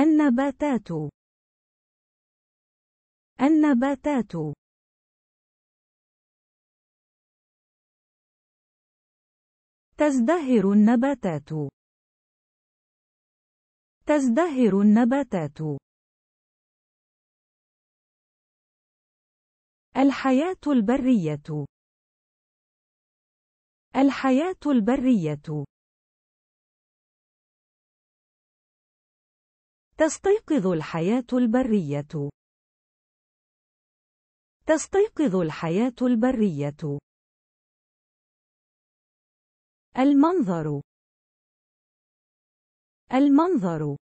النباتات النباتات تزدهر النباتات تزدهر النباتات الحياة البرية الحياة البرية تستيقظ الحياة البرية تستيقظ الحياة البرية المنظر المنظر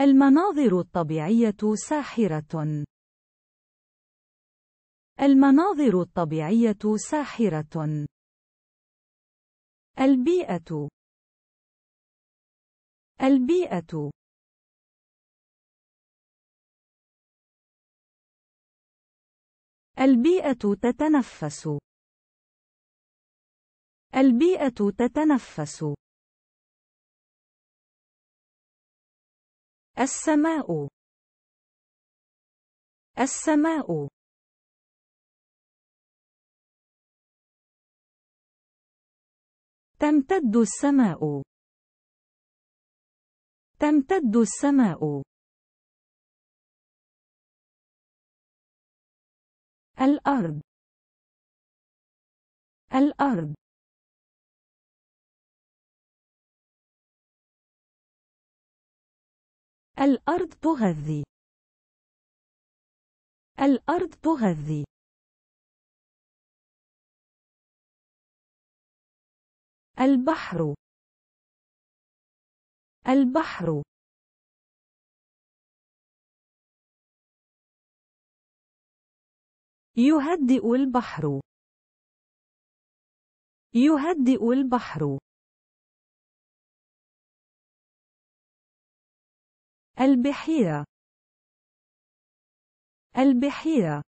المناظر الطبيعية ساحرة المناظر الطبيعية ساحرة البيئة البيئة البيئة تتنفس البيئة تتنفس السماء السماء تمتد السماء تمتد السماء الأرض الأرض الأرض تغذي الأرض تغذي البحر البحر يهدئ البحر يهدئ البحر البحيرة البحيرة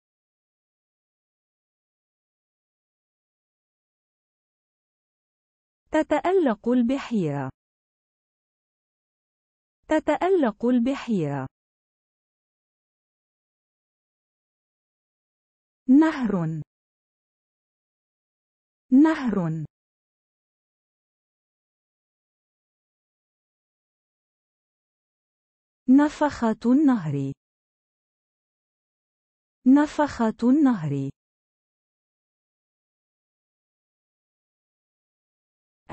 تتألق البحيرة تتألق البحيرة نهر نهر نفخة النهر نفخة النهر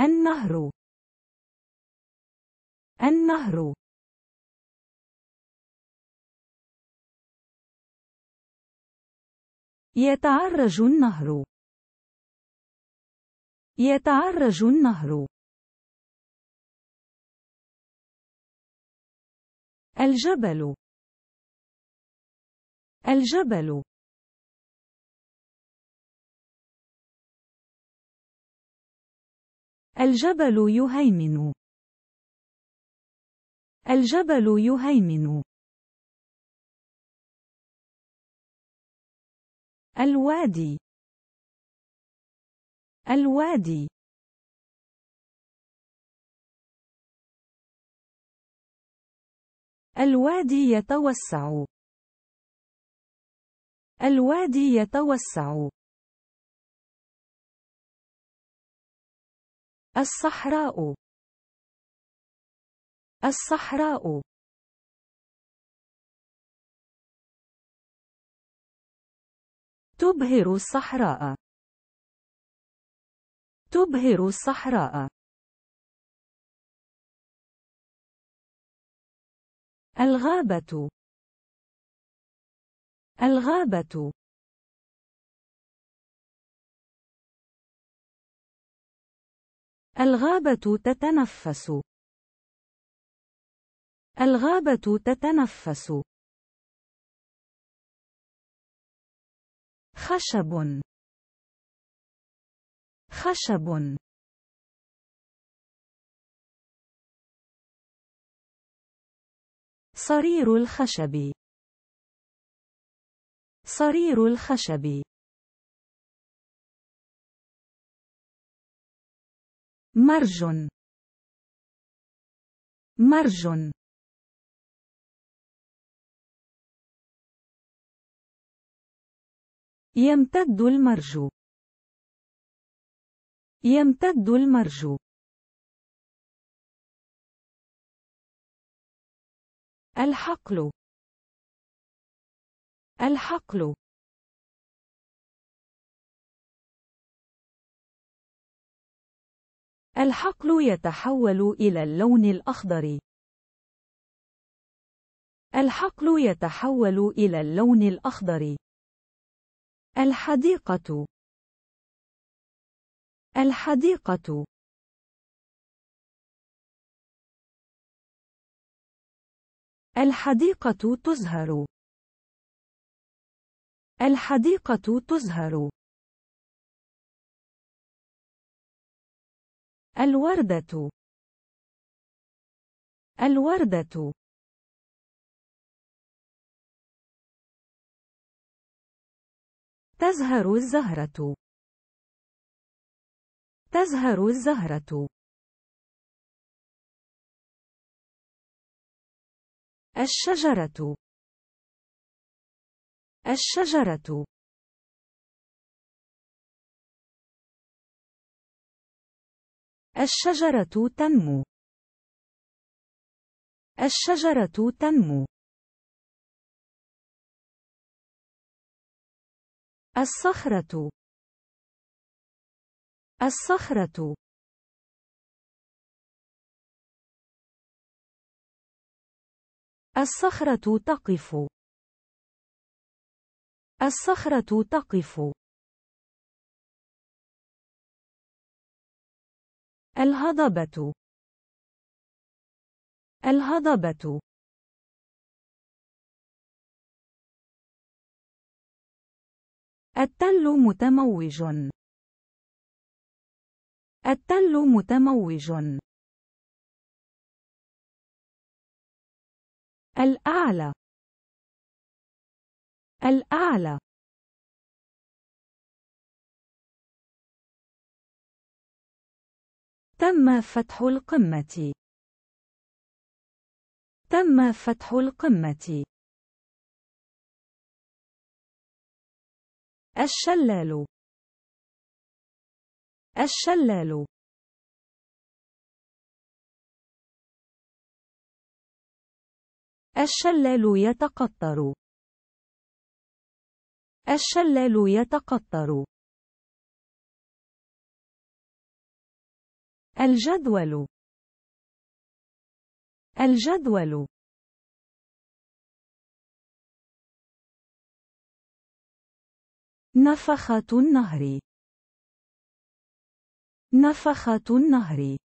النهر النهر يتعرج النهر يتعرج النهر الجبل الجبل الجبل يهيمن الجبل يهيمن الوادي الوادي الوادي يتوسع الوادي يتوسع الصحراء الصحراء تبهر الصحراء تبهر الصحراء الغابة الغابة الغابة تتنفس. الغابة تتنفس. خشب. خشب. صرير الخشب. صرير الخشب مرج مرج يمتد المرج يمتد المرج الحقل الحقل الحقل يتحول إلى اللون الأخضر. الحقل يتحول إلى اللون الأخضر. الحديقة الحديقة الحديقة تزهر الحديقة تزهر الوردة الوردة تزهر الزهرة تزهر الزهرة الشجرة الشجرة الشجرة تنمو. الشجرة تنمو. الصخرة. الصخرة. الصخرة تقف. الصخرة تقف. الهضبة الهضبة التل متموج التل متموج الأعلى الأعلى تم فتح القمة. تم فتح القمة. الشلال. الشلال. الشلال يتقطر. الشلال يتقطر. الجدول الجدول نفخة النهر نفخة النهر